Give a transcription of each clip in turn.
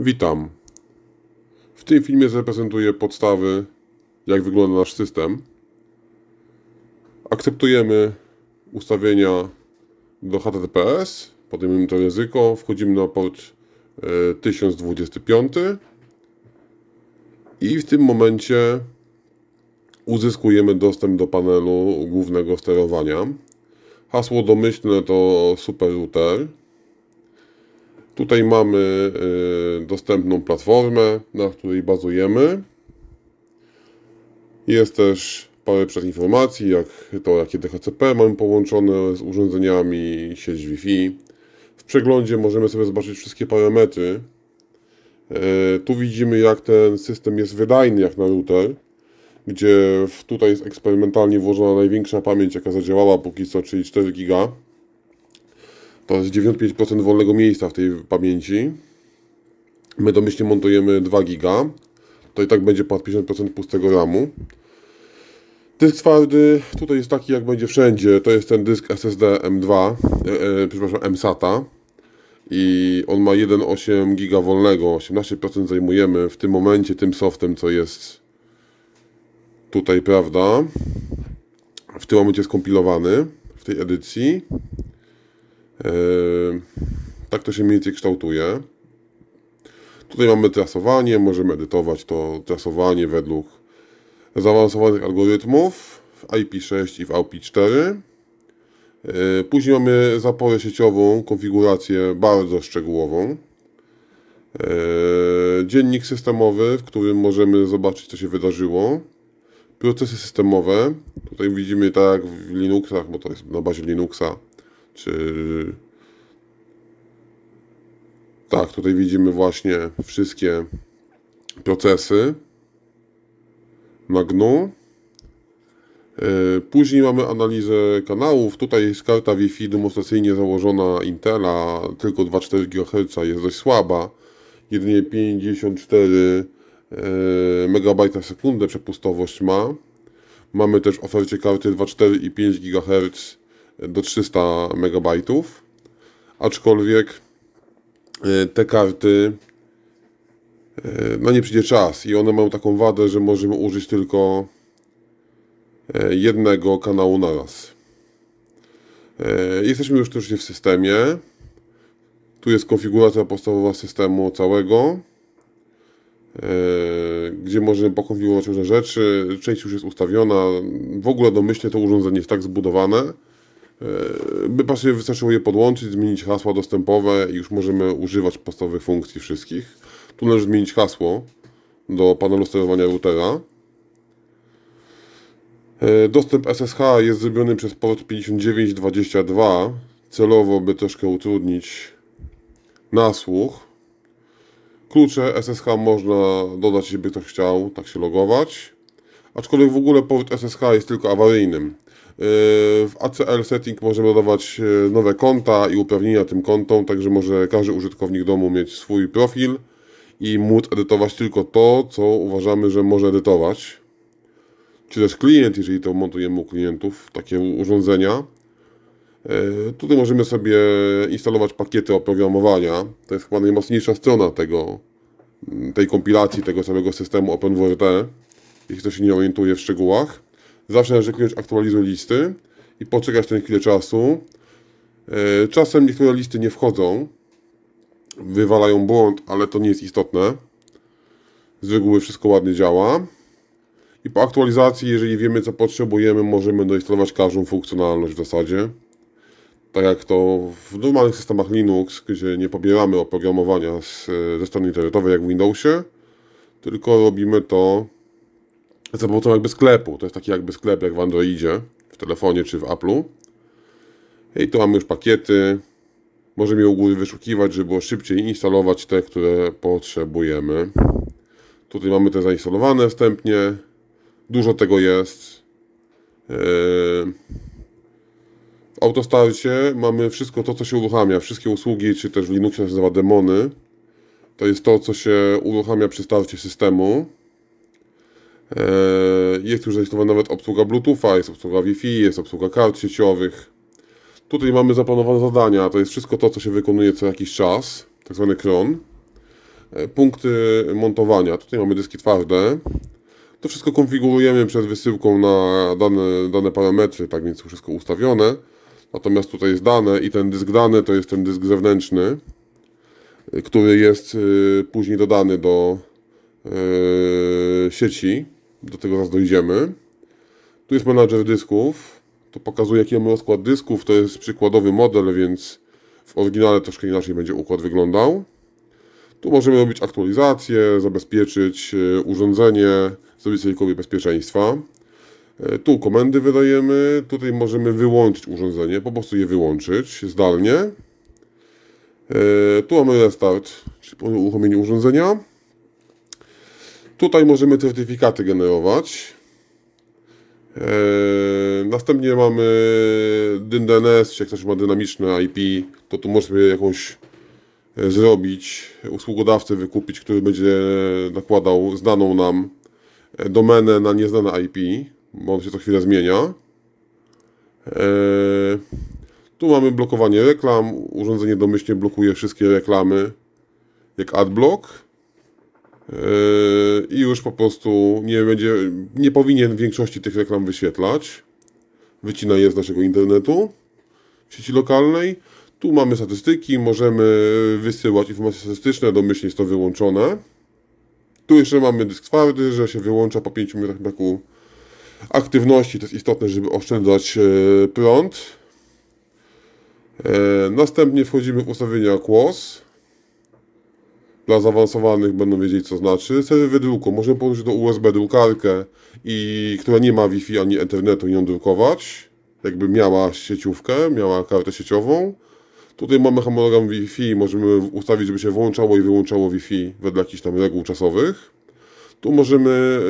Witam. W tym filmie zaprezentuję podstawy, jak wygląda nasz system. Akceptujemy ustawienia do HTTPS, podejmujemy to ryzyko, wchodzimy na port 1025 e, i w tym momencie uzyskujemy dostęp do panelu głównego sterowania. Hasło domyślne to router. Tutaj mamy y, dostępną platformę, na której bazujemy. Jest też parę przed informacji, jak to jakie DHCP mamy połączone z urządzeniami, sieć Wi-Fi. W przeglądzie możemy sobie zobaczyć wszystkie parametry. Y, tu widzimy jak ten system jest wydajny jak na router, gdzie tutaj jest eksperymentalnie włożona największa pamięć jaka zadziałała póki co, czyli 4 giga. To jest 95% wolnego miejsca w tej pamięci. My domyślnie montujemy 2 giga. To i tak będzie ponad 50% pustego ramu. Dysk twardy tutaj jest taki jak będzie wszędzie. To jest ten dysk SSD M2, e, e, przepraszam, MSATA. I on ma 1,8 giga wolnego. 18% zajmujemy w tym momencie tym softem, co jest tutaj, prawda? W tym momencie skompilowany w tej edycji. Yy, tak to się mniej więcej kształtuje. Tutaj mamy trasowanie, możemy edytować to trasowanie według zaawansowanych algorytmów w IP6 i w aupi 4 yy, Później mamy zaporę sieciową, konfigurację bardzo szczegółową. Yy, dziennik systemowy, w którym możemy zobaczyć, co się wydarzyło. Procesy systemowe. Tutaj widzimy tak jak w Linuxach, bo to jest na bazie Linuxa czy... Tak, tutaj widzimy właśnie wszystkie procesy na GNU. E, później mamy analizę kanałów. Tutaj jest karta Wi-Fi demonstracyjnie założona Intela, tylko 2,4 GHz jest dość słaba. Jedynie 54 e, MB sekundę przepustowość ma. Mamy też ofercie karty 2,4 i 5 GHz do 300 MB, aczkolwiek e, te karty e, no nie przyjdzie czas i one mają taką wadę, że możemy użyć tylko e, jednego kanału na raz. Jesteśmy już też w systemie. Tu jest konfiguracja podstawowa systemu całego, gdzie możemy pokonfigurować różne rzeczy. Część już jest ustawiona. W ogóle domyślnie to urządzenie jest tak zbudowane, E, by pasuje, wystarczyło je podłączyć, zmienić hasła dostępowe i już możemy używać podstawowych funkcji wszystkich. Tu należy zmienić hasło do panelu sterowania routera. E, dostęp SSH jest zrobiony przez port 5922, celowo by troszkę utrudnić nasłuch. Klucze SSH można dodać, jeśli by ktoś chciał tak się logować. Aczkolwiek w ogóle port SSH jest tylko awaryjnym. Yy, w ACL Setting możemy dodawać yy, nowe konta i uprawnienia tym kontom, także może każdy użytkownik domu mieć swój profil i móc edytować tylko to, co uważamy, że może edytować. Czy też klient, jeżeli to montujemy u klientów, takie urządzenia. Yy, tutaj możemy sobie instalować pakiety oprogramowania. To jest chyba najmocniejsza strona tego, tej kompilacji, tego samego systemu OpenWrt, jeśli ktoś się nie orientuje w szczegółach. Zawsze należy kliknąć aktualizuj listy i poczekać ten chwilę czasu. E, czasem niektóre listy nie wchodzą, wywalają błąd, ale to nie jest istotne. Z reguły wszystko ładnie działa. I po aktualizacji, jeżeli wiemy co potrzebujemy, możemy doinstalować każdą funkcjonalność w zasadzie. Tak jak to w normalnych systemach Linux, gdzie nie pobieramy oprogramowania z, e, ze strony internetowej jak w Windowsie, tylko robimy to za pomocą jakby sklepu. To jest taki jakby sklep jak w Androidzie, w telefonie czy w Apple'u. I tu mamy już pakiety. Możemy je u góry wyszukiwać, żeby było szybciej instalować te, które potrzebujemy. Tutaj mamy te zainstalowane wstępnie. Dużo tego jest. W yy, autostarcie mamy wszystko to, co się uruchamia. Wszystkie usługi, czy też w Linuxie nazywa demony. To jest to, co się uruchamia przy starcie systemu. E, jest już zainstalowana nawet obsługa Bluetootha, jest obsługa Wi-Fi, jest obsługa kart sieciowych. Tutaj mamy zaplanowane zadania, to jest wszystko to, co się wykonuje co jakiś czas, tak zwany kron. E, punkty montowania, tutaj mamy dyski twarde. To wszystko konfigurujemy przed wysyłką na dane, dane parametry, tak więc wszystko ustawione. Natomiast tutaj jest dane i ten dysk dany to jest ten dysk zewnętrzny, e, który jest później dodany do sieci do tego zaraz dojdziemy. Tu jest menadżer dysków, to pokazuje jaki mamy rozkład dysków, to jest przykładowy model, więc w oryginale troszkę inaczej będzie układ wyglądał. Tu możemy robić aktualizację, zabezpieczyć e, urządzenie, zrobić sobie kopię bezpieczeństwa. E, tu komendy wydajemy, tutaj możemy wyłączyć urządzenie, po prostu je wyłączyć zdalnie. E, tu mamy restart, czyli uruchomienie urządzenia. Tutaj możemy certyfikaty generować. Eee, następnie mamy DNS, czy jak ktoś ma dynamiczne IP, to tu możemy jakąś e, zrobić, usługodawcę wykupić, który będzie nakładał znaną nam e, domenę na nieznane IP, bo on się co chwilę zmienia. Eee, tu mamy blokowanie reklam, urządzenie domyślnie blokuje wszystkie reklamy, jak adblock. Yy, i już po prostu nie będzie, nie powinien większości tych reklam wyświetlać. Wycina je z naszego internetu, sieci lokalnej. Tu mamy statystyki, możemy wysyłać informacje statystyczne, domyślnie jest to wyłączone. Tu jeszcze mamy dysk twardy, że się wyłącza po 5 minutach braku aktywności. To jest istotne, żeby oszczędzać e, prąd. E, następnie wchodzimy w ustawienia QoS dla zaawansowanych będą wiedzieć co znaczy. Serwy druku. Możemy podłączyć do USB drukarkę, i, która nie ma Wi-Fi ani internetu, i ją drukować. Jakby miała sieciówkę, miała kartę sieciową. Tutaj mamy harmonogram Wi-Fi, możemy ustawić, żeby się włączało i wyłączało Wi-Fi wedle jakichś tam reguł czasowych. Tu możemy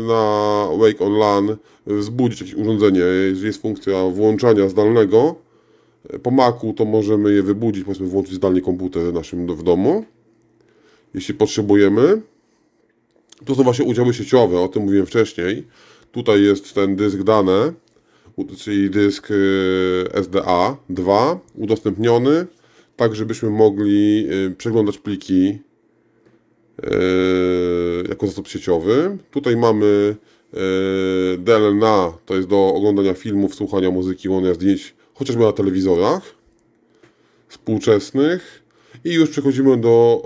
y, na Wake on LAN wzbudzić jakieś urządzenie, jeżeli jest funkcja włączania zdalnego. Po Macu to możemy je wybudzić, powiedzmy włączyć zdalnie komputer naszym w domu jeśli potrzebujemy. To są właśnie udziały sieciowe, o tym mówiłem wcześniej. Tutaj jest ten dysk dane, czyli dysk e, SDA 2 udostępniony, tak żebyśmy mogli e, przeglądać pliki e, jako zasób sieciowy. Tutaj mamy DLNA, to jest do oglądania filmów, słuchania muzyki, oglądania zdjęć, chociażby na telewizorach współczesnych. I już przechodzimy do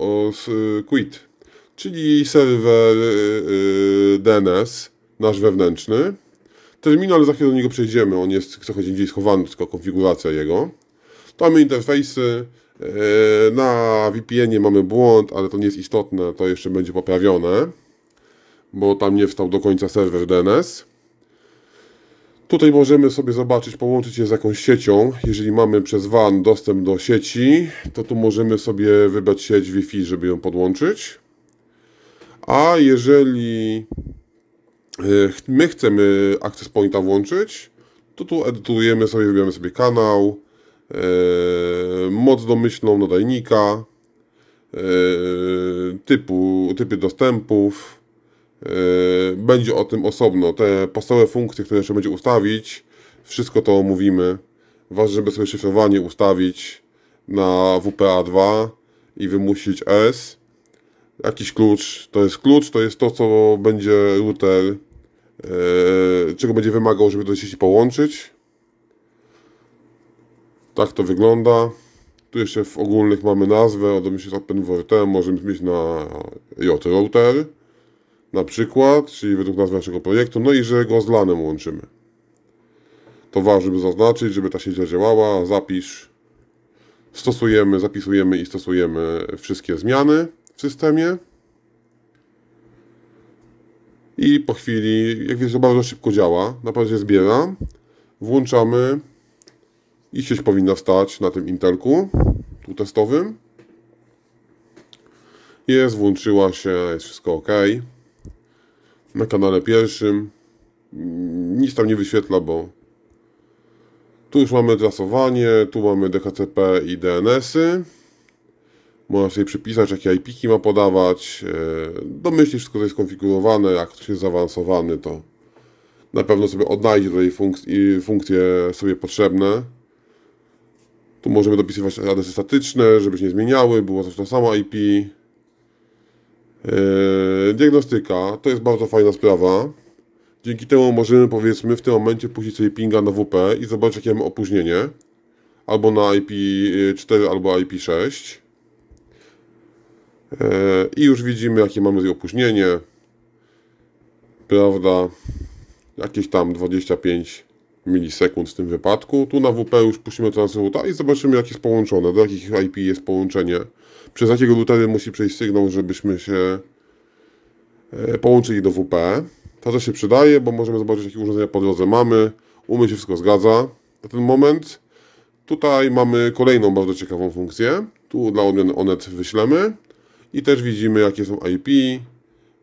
quit, czyli serwer y, y, DNS, nasz wewnętrzny. Terminal, za chwilę do niego przejdziemy, on jest co chodzi gdzieś schowany, tylko konfiguracja jego. Mamy interfejsy, y, na VPN ie mamy błąd, ale to nie jest istotne, to jeszcze będzie poprawione, bo tam nie wstał do końca serwer DNS. Tutaj możemy sobie zobaczyć, połączyć je z jakąś siecią. Jeżeli mamy przez WAN dostęp do sieci, to tu możemy sobie wybrać sieć Wi-Fi, żeby ją podłączyć. A jeżeli e, my chcemy Access Pointa włączyć, to tu edytujemy sobie, wybieramy sobie kanał, e, moc domyślną nadajnika, e, typu, typy dostępów, Yy, będzie o tym osobno. Te podstawowe funkcje, które jeszcze będzie ustawić, wszystko to omówimy. Ważne, żeby sobie szyfrowanie ustawić na WPA2 i wymusić S. Jakiś klucz, to jest klucz, to jest to, co będzie router, yy, czego będzie wymagał, żeby do sieci połączyć. Tak to wygląda. Tu jeszcze w ogólnych mamy nazwę, od myśli z OpenWRT, możemy mieć na J-Router na przykład, czyli według nazwy naszego projektu, no i że go z lanem łączymy. To ważne, żeby zaznaczyć, żeby ta sieć działała, zapisz, stosujemy, zapisujemy i stosujemy wszystkie zmiany w systemie. I po chwili, jak wiecie, to bardzo szybko działa, naprawdę się zbiera, włączamy i sieć powinna stać na tym Intelku, tu testowym. Jest, włączyła się, jest wszystko ok na kanale pierwszym. Nic tam nie wyświetla, bo tu już mamy trasowanie, tu mamy DHCP i DNS-y. Można sobie przypisać, jakie ip ma podawać. E, domyślnie wszystko, jest skonfigurowane. Jak ktoś jest zaawansowany, to na pewno sobie odnajdzie tutaj funk funkcje sobie potrzebne. Tu możemy dopisywać adresy statyczne, żeby się nie zmieniały, było coś to samo IP. E, Diagnostyka to jest bardzo fajna sprawa. Dzięki temu możemy powiedzmy w tym momencie puścić sobie pinga na WP i zobaczyć jakie mamy opóźnienie. Albo na IP4 albo IP6. E, I już widzimy jakie mamy opóźnienie. Prawda? Jakieś tam 25 milisekund w tym wypadku. Tu na WP już puścimy transruta i zobaczymy jakie jest połączone, do jakich IP jest połączenie. Przez jakiego routery musi przejść sygnał, żebyśmy się E, połączyli do WP. To też się przydaje, bo możemy zobaczyć, jakie urządzenia po drodze mamy. U mnie się wszystko zgadza na ten moment. Tutaj mamy kolejną bardzo ciekawą funkcję. Tu dla odmiany ONET wyślemy. I też widzimy, jakie są IP,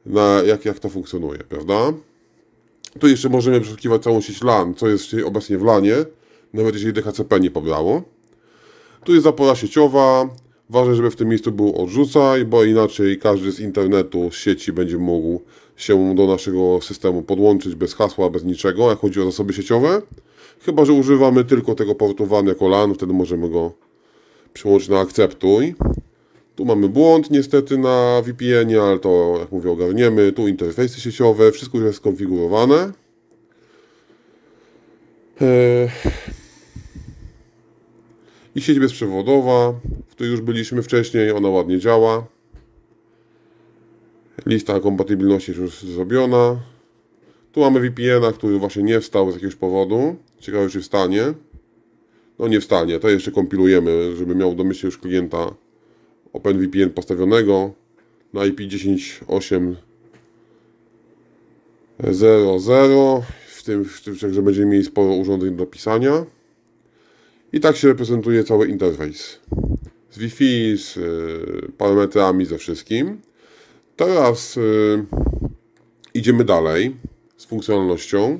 na jak, jak to funkcjonuje, prawda? Tu jeszcze możemy przeszukiwać całą sieć LAN, co jest obecnie w LANie, nawet jeżeli DHCP nie pobrało. Tu jest zapora sieciowa, Ważne, żeby w tym miejscu był odrzucaj, bo inaczej każdy z internetu, z sieci będzie mógł się do naszego systemu podłączyć bez hasła, bez niczego, jak chodzi o zasoby sieciowe. Chyba, że używamy tylko tego portowania kolan, wtedy możemy go przyłączyć na akceptuj. Tu mamy błąd niestety na VPN-ie, ale to jak mówię ogarniemy. Tu interfejsy sieciowe, wszystko już jest skonfigurowane. Eee i sieć bezprzewodowa, w której już byliśmy wcześniej, ona ładnie działa. Lista kompatybilności jest już zrobiona. Tu mamy VPN-a, który właśnie nie wstał z jakiegoś powodu. Ciekawe, czy wstanie. No nie wstanie, to jeszcze kompilujemy, żeby miał domyślnie już klienta OpenVPN postawionego na IP10800 w tym, w tym, że będziemy mieli sporo urządzeń do pisania. I tak się reprezentuje cały interfejs. Z Wi-Fi, z y, parametrami, ze wszystkim. Teraz y, idziemy dalej z funkcjonalnością.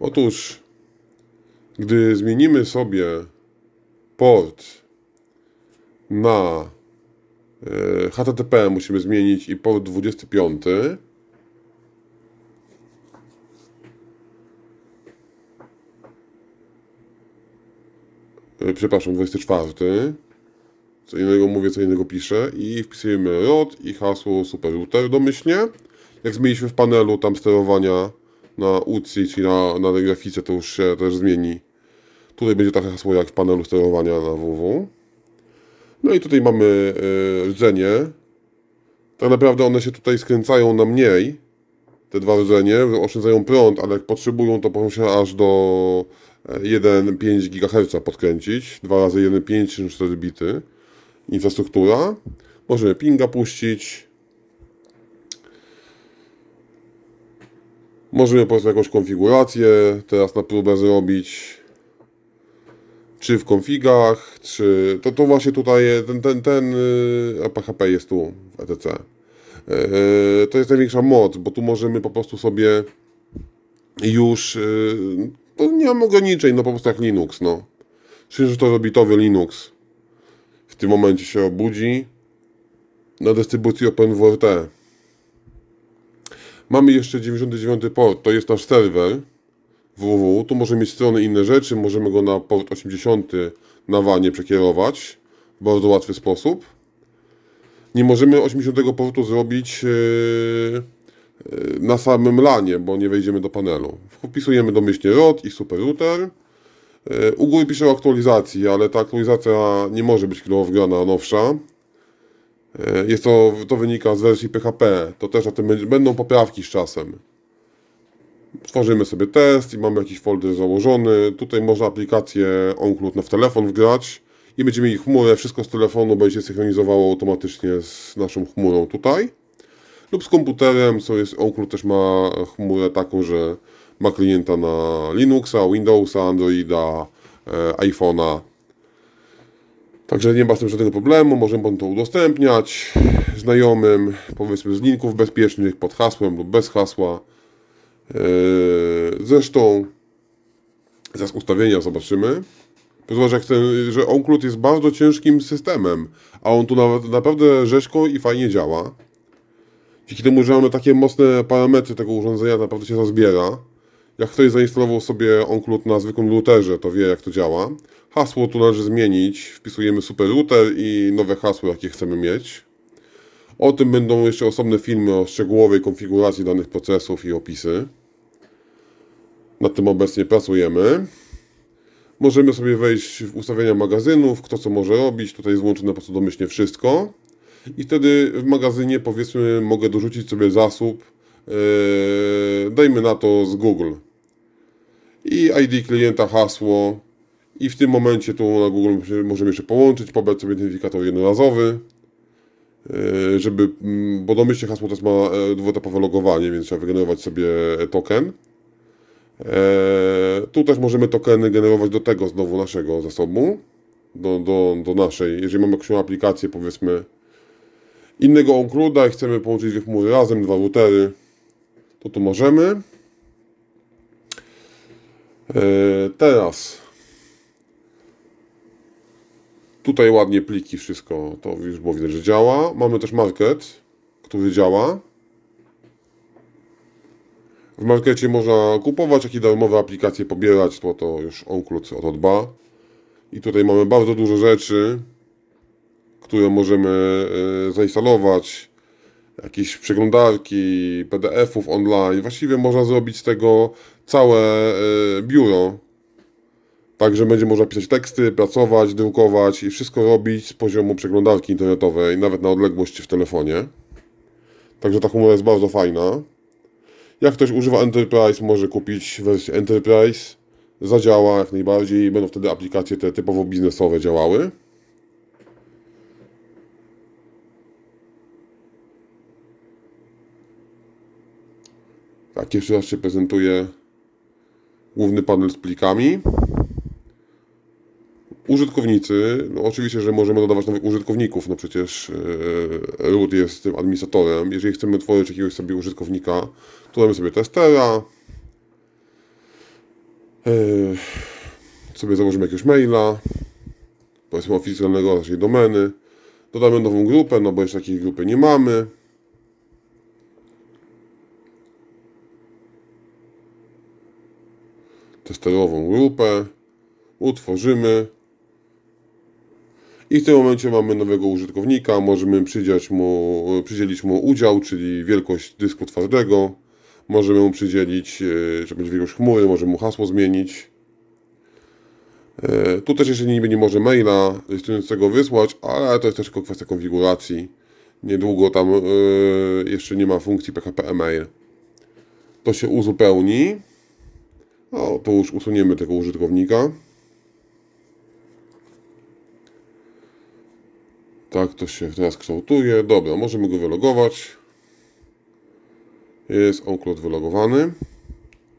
Otóż, gdy zmienimy sobie port na y, e, HTTP, musimy zmienić i port 25, E, przepraszam, 24. Co innego mówię, co innego piszę i wpisujemy ROT i hasło superrouter domyślnie. Jak zmieniliśmy w panelu tam sterowania na UCI, czyli na, na tej grafice, to już się też zmieni. Tutaj będzie takie hasło jak w panelu sterowania na WW. No i tutaj mamy yy, rdzenie. Tak naprawdę one się tutaj skręcają na mniej, te dwa rdzenie, oszczędzają prąd, ale jak potrzebują, to poruszą się aż do 1,5 GHz podkręcić, 2 razy 1,5 4 bity. Infrastruktura. Możemy pinga puścić. Możemy po prostu jakąś konfigurację teraz na próbę zrobić. Czy w konfigach, czy... To, to właśnie tutaj ten, ten, ten php y, jest tu w ETC. Y, to jest największa moc, bo tu możemy po prostu sobie już y, no nie mam ograniczeń, no po prostu jak Linux, no. Czyli, że to robitowy Linux. W tym momencie się obudzi na dystrybucji OpenWrt. Mamy jeszcze 99 port, to jest nasz serwer www. Tu możemy mieć strony inne rzeczy, możemy go na port 80 na wanie przekierować w bardzo łatwy sposób. Nie możemy 80 portu zrobić yy na samym lanie, bo nie wejdziemy do panelu. Wpisujemy domyślnie ROT i superrouter. E, U góry piszę o aktualizacji, ale ta aktualizacja nie może być chwilowo wgrana, nowsza. E, jest to, to wynika z wersji PHP. To też na tym będą poprawki z czasem. Tworzymy sobie test i mamy jakiś folder założony. Tutaj można aplikację OnCloud na w telefon wgrać i będziemy mieli chmurę. Wszystko z telefonu będzie synchronizowało automatycznie z naszą chmurą tutaj lub z komputerem, co jest, Oaklu też ma chmurę taką, że ma klienta na Linuxa, Windowsa, Androida, e, iPhone'a. Także nie ma z tym żadnego problemu, możemy Pan to udostępniać znajomym, powiedzmy z linków bezpiecznych, pod hasłem lub bez hasła. E, zresztą zaraz ustawienia zobaczymy. Zobacz, jak ten, że Onclut jest bardzo ciężkim systemem, a on tu nawet naprawdę rzeźko i fajnie działa dzięki temu, że mamy takie mocne parametry tego urządzenia, naprawdę się rozbiera. Jak ktoś zainstalował sobie OnClut na zwykłym routerze, to wie jak to działa. Hasło tu należy zmienić, wpisujemy super router i nowe hasło, jakie chcemy mieć. O tym będą jeszcze osobne filmy o szczegółowej konfiguracji danych procesów i opisy. Nad tym obecnie pracujemy. Możemy sobie wejść w ustawienia magazynów, kto co może robić. Tutaj jest włączone po prostu domyślnie wszystko i wtedy w magazynie powiedzmy mogę dorzucić sobie zasób, yy, dajmy na to z Google i ID klienta, hasło i w tym momencie tu na Google możemy jeszcze połączyć, pobrać sobie identyfikator jednorazowy, eee, żeby, mm, bo domyślnie hasło też ma e, dwuetapowe logowanie, więc trzeba wygenerować sobie e, token. Eee, tu też możemy tokeny generować do tego znowu naszego zasobu, do, do, do naszej. Jeżeli mamy jakąś aplikację, powiedzmy, innego onkruda i chcemy połączyć dwie chmury razem, dwa routery, to to możemy. E, teraz tutaj ładnie pliki, wszystko to już było widać, że działa. Mamy też market, który działa. W markecie można kupować, jakieś darmowe aplikacje pobierać, to, to już Onclut o to dba. I tutaj mamy bardzo dużo rzeczy którą możemy e, zainstalować, jakieś przeglądarki PDF-ów online. Właściwie można zrobić z tego całe e, biuro. Także będzie można pisać teksty, pracować, drukować i wszystko robić z poziomu przeglądarki internetowej, nawet na odległość w telefonie. Także ta chmura jest bardzo fajna. Jak ktoś używa Enterprise, może kupić wersję Enterprise. Zadziała jak najbardziej i będą wtedy aplikacje te typowo biznesowe działały. Tak, jeszcze raz się prezentuje główny panel z plikami. Użytkownicy, no oczywiście, że możemy dodawać nowych użytkowników, no przecież yy, e, root jest tym administratorem. Jeżeli chcemy tworzyć jakiegoś sobie użytkownika, to damy sobie testera, yy, sobie założymy jakiegoś maila, powiedzmy oficjalnego naszej domeny, dodamy nową grupę, no bo jeszcze takiej grupy nie mamy, testerową grupę, utworzymy i w tym momencie mamy nowego użytkownika, możemy przydzielić mu, przydzielić mu udział, czyli wielkość dysku twardego, możemy mu przydzielić, czy e, będzie wielkość chmury, możemy mu hasło zmienić. E, tu też jeszcze niby nie może maila tego wysłać, ale to jest też tylko kwestia konfiguracji. Niedługo tam e, jeszcze nie ma funkcji PHP e-mail. To się uzupełni. No, to już usuniemy tego użytkownika. Tak to się teraz kształtuje. Dobra, możemy go wylogować. Jest Outlook wylogowany.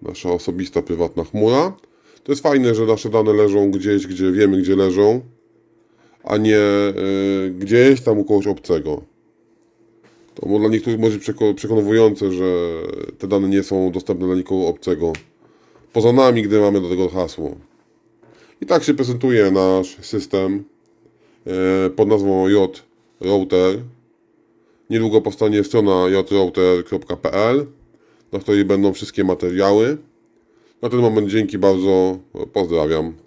Nasza osobista, prywatna chmura. To jest fajne, że nasze dane leżą gdzieś, gdzie wiemy, gdzie leżą, a nie y, gdzieś tam u kogoś obcego. To dla niektórych może przekonujące, że te dane nie są dostępne dla nikogo obcego poza nami, gdy mamy do tego hasło. I tak się prezentuje nasz system e, pod nazwą jrouter. Niedługo powstanie strona jrouter.pl, na której będą wszystkie materiały. Na ten moment dzięki bardzo, pozdrawiam.